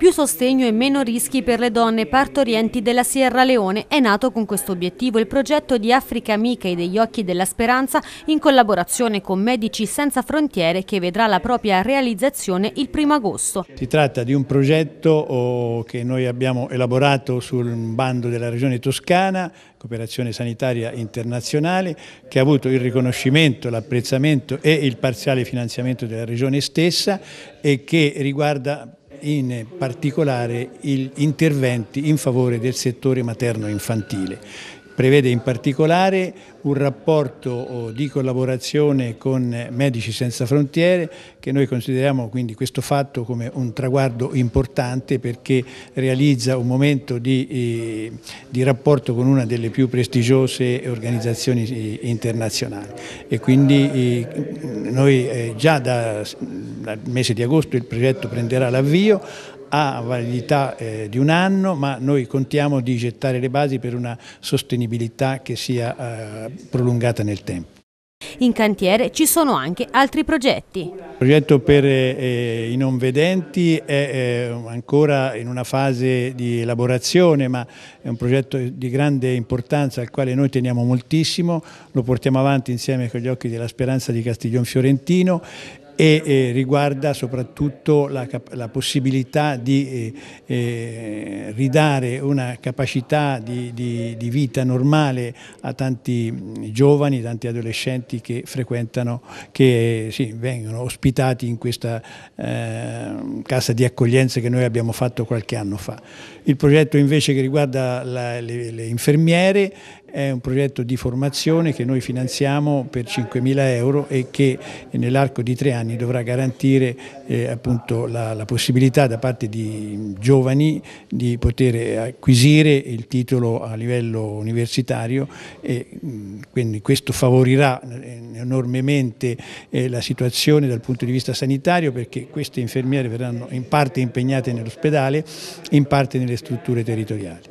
più sostegno e meno rischi per le donne partorienti della Sierra Leone. È nato con questo obiettivo il progetto di Africa Amica e degli Occhi della Speranza in collaborazione con Medici Senza Frontiere che vedrà la propria realizzazione il primo agosto. Si tratta di un progetto oh, che noi abbiamo elaborato sul bando della Regione Toscana, Cooperazione Sanitaria Internazionale, che ha avuto il riconoscimento, l'apprezzamento e il parziale finanziamento della Regione stessa e che riguarda in particolare gli interventi in favore del settore materno-infantile prevede in particolare un rapporto di collaborazione con Medici Senza Frontiere che noi consideriamo quindi questo fatto come un traguardo importante perché realizza un momento di, eh, di rapporto con una delle più prestigiose organizzazioni eh, internazionali e quindi eh, noi già dal mese di agosto il progetto prenderà l'avvio ha validità eh, di un anno, ma noi contiamo di gettare le basi per una sostenibilità che sia eh, prolungata nel tempo. In cantiere ci sono anche altri progetti. Il progetto per eh, eh, i non vedenti è eh, ancora in una fase di elaborazione ma è un progetto di grande importanza al quale noi teniamo moltissimo, lo portiamo avanti insieme con gli occhi della speranza di Castiglion Fiorentino e eh, riguarda soprattutto la, la possibilità di eh, eh, ridare una capacità di, di, di, vita normale a tanti mm, giovani, tanti adolescenti che frequentano, che sì, vengono ospitati in questa ehm, casa di accoglienza che noi abbiamo fatto qualche anno fa. Il progetto invece che riguarda la, le, le infermiere è un progetto di formazione che noi finanziamo per 5.000 euro e che nell'arco di tre anni dovrà garantire eh, la, la, possibilità da parte di giovani di poter acquisire il titolo a livello universitario e mm, quindi questo favorirà eh, enormemente eh, la situazione dal punto di vista sanitario perché queste infermiere verranno in parte impegnate nell'ospedale, in parte nelle strutture territoriali.